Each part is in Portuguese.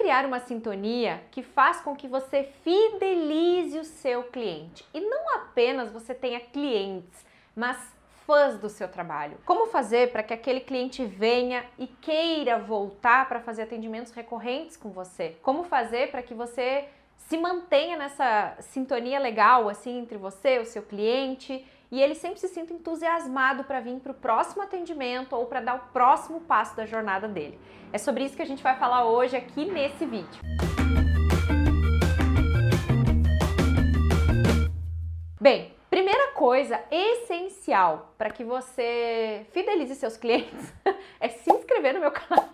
criar uma sintonia que faz com que você fidelize o seu cliente e não apenas você tenha clientes, mas fãs do seu trabalho. Como fazer para que aquele cliente venha e queira voltar para fazer atendimentos recorrentes com você? Como fazer para que você se mantenha nessa sintonia legal assim entre você, o seu cliente e ele sempre se sinta entusiasmado para vir para o próximo atendimento ou para dar o próximo passo da jornada dele. É sobre isso que a gente vai falar hoje aqui nesse vídeo. Bem, primeira coisa essencial para que você fidelize seus clientes é se inscrever no meu canal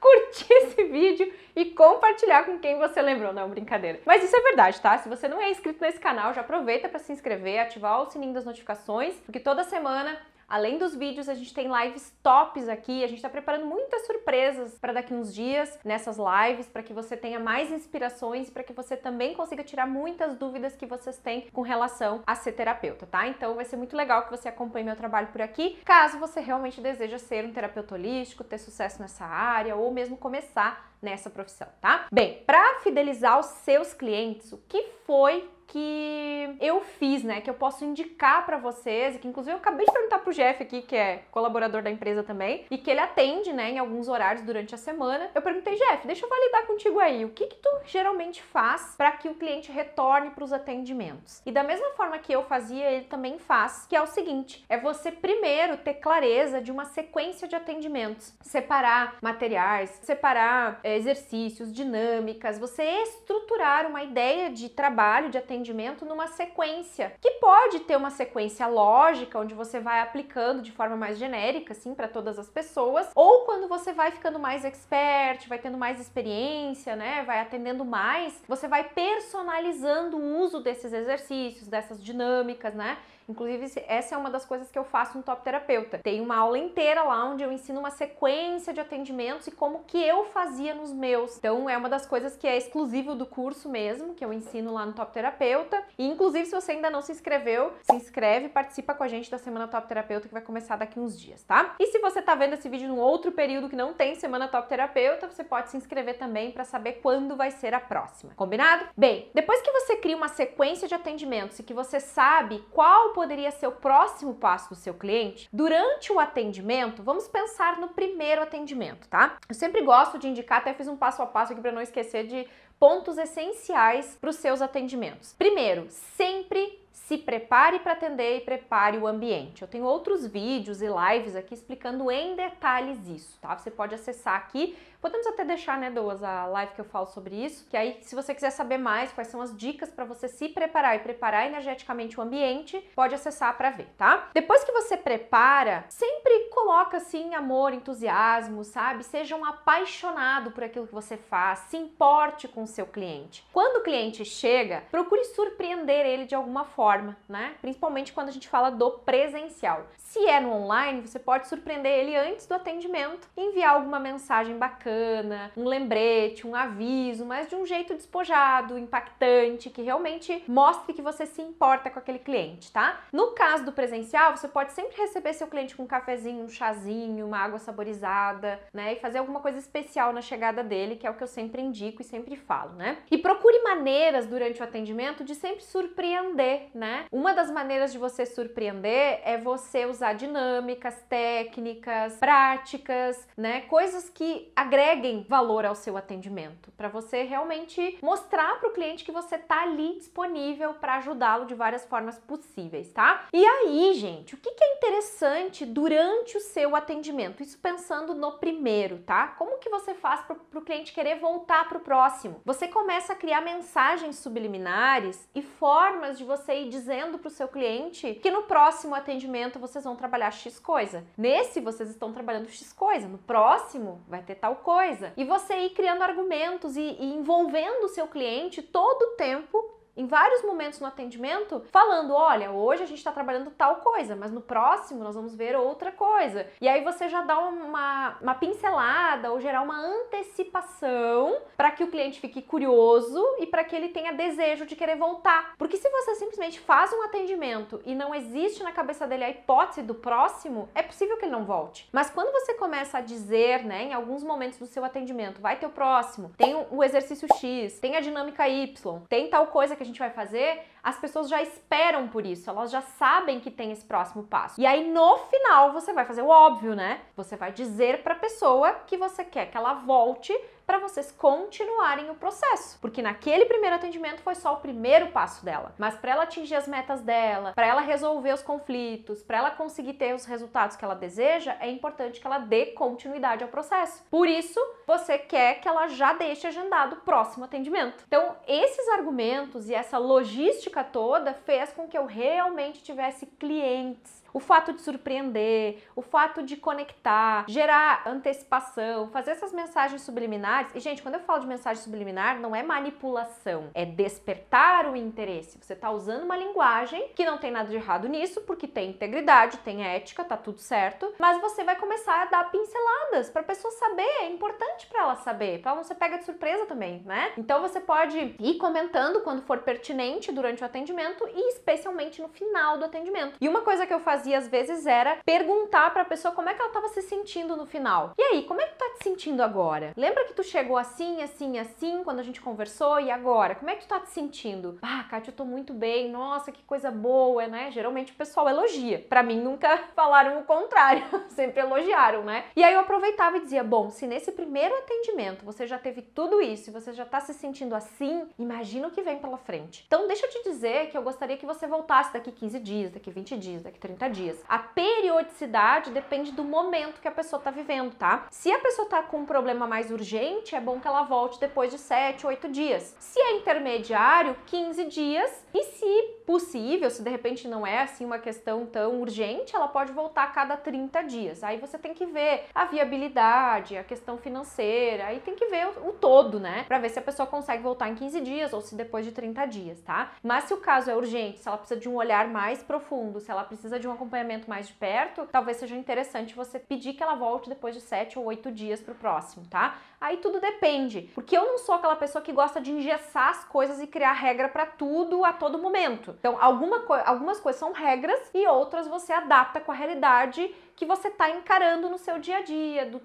curtir esse vídeo e compartilhar com quem você lembrou. Não, brincadeira. Mas isso é verdade, tá? Se você não é inscrito nesse canal, já aproveita para se inscrever, ativar o sininho das notificações, porque toda semana Além dos vídeos, a gente tem lives tops aqui. A gente está preparando muitas surpresas para daqui uns dias nessas lives, para que você tenha mais inspirações, para que você também consiga tirar muitas dúvidas que vocês têm com relação a ser terapeuta, tá? Então vai ser muito legal que você acompanhe meu trabalho por aqui, caso você realmente deseja ser um terapeuta holístico, ter sucesso nessa área ou mesmo começar nessa profissão, tá? Bem, para fidelizar os seus clientes, o que foi que eu fiz, né, que eu posso indicar para vocês, que inclusive eu acabei de perguntar pro Jeff aqui, que é colaborador da empresa também, e que ele atende, né, em alguns horários durante a semana. Eu perguntei, Jeff, deixa eu validar contigo aí, o que que tu geralmente faz para que o cliente retorne para os atendimentos? E da mesma forma que eu fazia, ele também faz, que é o seguinte, é você primeiro ter clareza de uma sequência de atendimentos, separar materiais, separar é, exercícios, dinâmicas, você estruturar uma ideia de trabalho, de atendimento numa sequência, que pode ter uma sequência lógica, onde você vai aplicando de forma mais genérica, assim, para todas as pessoas, ou quando você vai ficando mais expert, vai tendo mais experiência, né, vai atendendo mais, você vai personalizando o uso desses exercícios, dessas dinâmicas, né? Inclusive, essa é uma das coisas que eu faço no Top Terapeuta. Tem uma aula inteira lá onde eu ensino uma sequência de atendimentos e como que eu fazia nos meus. Então, é uma das coisas que é exclusivo do curso mesmo, que eu ensino lá no Top Terapeuta. E, inclusive, se você ainda não se inscreveu, se inscreve e participa com a gente da Semana Top Terapeuta, que vai começar daqui uns dias, tá? E se você tá vendo esse vídeo num outro período que não tem Semana Top Terapeuta, você pode se inscrever também para saber quando vai ser a próxima. Combinado? Bem, depois que você cria uma sequência de atendimentos e que você sabe qual poderia ser o próximo passo do seu cliente? Durante o atendimento, vamos pensar no primeiro atendimento, tá? Eu sempre gosto de indicar, até fiz um passo a passo aqui para não esquecer de pontos essenciais para os seus atendimentos. Primeiro, sempre se prepare para atender e prepare o ambiente. Eu tenho outros vídeos e lives aqui explicando em detalhes isso, tá? Você pode acessar aqui. Podemos até deixar, né, a live que eu falo sobre isso, que aí se você quiser saber mais quais são as dicas para você se preparar e preparar energeticamente o ambiente, pode acessar para ver, tá? Depois que você prepara, sempre coloca assim amor, entusiasmo, sabe? Seja um apaixonado por aquilo que você faz, se importe com o seu cliente. Quando o cliente chega, procure surpreender ele de alguma forma forma, né? Principalmente quando a gente fala do presencial. Se é no online, você pode surpreender ele antes do atendimento, enviar alguma mensagem bacana, um lembrete, um aviso, mas de um jeito despojado, impactante, que realmente mostre que você se importa com aquele cliente, tá? No caso do presencial, você pode sempre receber seu cliente com um cafezinho, um chazinho, uma água saborizada, né? E fazer alguma coisa especial na chegada dele, que é o que eu sempre indico e sempre falo, né? E procure maneiras durante o atendimento de sempre surpreender né? Uma das maneiras de você surpreender é você usar dinâmicas, técnicas, práticas, né? Coisas que agreguem valor ao seu atendimento, para você realmente mostrar para o cliente que você tá ali disponível para ajudá-lo de várias formas possíveis, tá? E aí, gente, o que, que é interessante durante o seu atendimento? Isso pensando no primeiro, tá? Como que você faz para o cliente querer voltar para o próximo? Você começa a criar mensagens subliminares e formas de você dizendo para o seu cliente que no próximo atendimento vocês vão trabalhar X coisa. Nesse vocês estão trabalhando X coisa, no próximo vai ter tal coisa. E você ir criando argumentos e, e envolvendo o seu cliente todo o tempo em vários momentos no atendimento falando: olha, hoje a gente está trabalhando tal coisa, mas no próximo nós vamos ver outra coisa. E aí você já dá uma, uma pincelada ou gerar uma antecipação para que o cliente fique curioso e para que ele tenha desejo de querer voltar. Porque se você simplesmente faz um atendimento e não existe na cabeça dele a hipótese do próximo, é possível que ele não volte. Mas quando você começa a dizer, né, em alguns momentos do seu atendimento, vai ter o próximo, tem o exercício X, tem a dinâmica Y, tem tal coisa que a gente vai fazer, as pessoas já esperam por isso, elas já sabem que tem esse próximo passo. E aí no final você vai fazer o óbvio, né? Você vai dizer para a pessoa que você quer que ela volte para vocês continuarem o processo, porque naquele primeiro atendimento foi só o primeiro passo dela, mas para ela atingir as metas dela, para ela resolver os conflitos, para ela conseguir ter os resultados que ela deseja, é importante que ela dê continuidade ao processo. Por isso, você quer que ela já deixe agendado o próximo atendimento. Então, esses argumentos e essa logística toda fez com que eu realmente tivesse clientes o fato de surpreender, o fato de conectar, gerar antecipação, fazer essas mensagens subliminares. E, gente, quando eu falo de mensagem subliminar, não é manipulação, é despertar o interesse. Você está usando uma linguagem que não tem nada de errado nisso, porque tem integridade, tem ética, tá tudo certo. Mas você vai começar a dar pinceladas para a pessoa saber, é importante para ela saber, para você pega de surpresa também, né? Então você pode ir comentando quando for pertinente durante o atendimento e especialmente no final do atendimento. E uma coisa que eu faço fazia às vezes era perguntar para a pessoa como é que ela estava se sentindo no final. E aí, como é que tá te sentindo agora? Lembra que tu chegou assim, assim, assim, quando a gente conversou e agora? Como é que tu tá te sentindo? Ah, Kátia, eu tô muito bem, nossa, que coisa boa, né? Geralmente o pessoal elogia. Para mim, nunca falaram o contrário, sempre elogiaram, né? E aí eu aproveitava e dizia: bom, se nesse primeiro atendimento você já teve tudo isso e você já tá se sentindo assim, imagina o que vem pela frente. Então, deixa eu te dizer que eu gostaria que você voltasse daqui 15 dias, daqui 20 dias, daqui 30 dias. A periodicidade depende do momento que a pessoa tá vivendo, tá? Se a pessoa está com um problema mais urgente, é bom que ela volte depois de 7, 8 dias. Se é intermediário, 15 dias. E se possível, se de repente não é assim uma questão tão urgente, ela pode voltar a cada 30 dias. Aí você tem que ver a viabilidade, a questão financeira, aí tem que ver o, o todo, né? Para ver se a pessoa consegue voltar em 15 dias ou se depois de 30 dias, tá? Mas se o caso é urgente, se ela precisa de um olhar mais profundo, se ela precisa de um acompanhamento mais de perto, talvez seja interessante você pedir que ela volte depois de 7 ou 8 dias dias para o próximo, tá? Aí tudo depende, porque eu não sou aquela pessoa que gosta de engessar as coisas e criar regra para tudo a todo momento. Então, alguma co algumas coisas são regras e outras você adapta com a realidade que você está encarando no seu dia a dia, do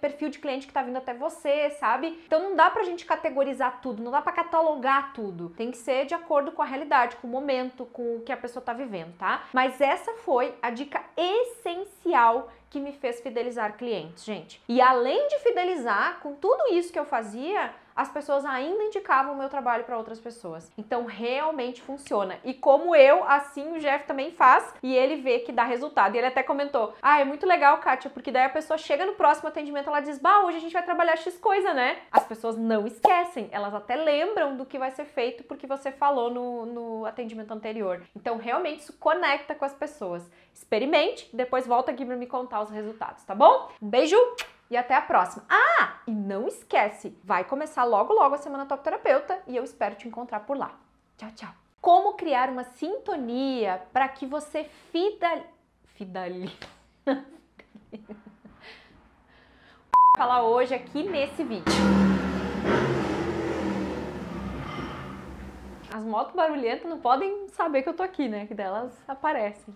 perfil de cliente que está vindo até você, sabe? Então não dá pra gente categorizar tudo, não dá para catalogar tudo. Tem que ser de acordo com a realidade, com o momento, com o que a pessoa está vivendo, tá? Mas essa foi a dica essencial que me fez fidelizar clientes, gente. E além de fidelizar, com tudo isso que eu fazia, as pessoas ainda indicavam o meu trabalho para outras pessoas. Então realmente funciona. E como eu, assim o Jeff também faz e ele vê que dá resultado. E ele até comentou: "Ah, é muito legal, Kátia, porque daí a pessoa chega no próximo atendimento, ela diz: "Bah, hoje a gente vai trabalhar X coisa, né?". As pessoas não esquecem, elas até lembram do que vai ser feito porque você falou no, no atendimento anterior. Então realmente isso conecta com as pessoas. Experimente, depois volta aqui para me contar os resultados, tá bom? Um beijo e até a próxima. Ah, e não esquece, vai começar logo logo a semana Top Terapeuta e eu espero te encontrar por lá. Tchau, tchau. Como criar uma sintonia para que você fidel... fidel... falar hoje aqui nesse vídeo. as motos barulhentas não podem saber que eu tô aqui, né? Que delas aparecem.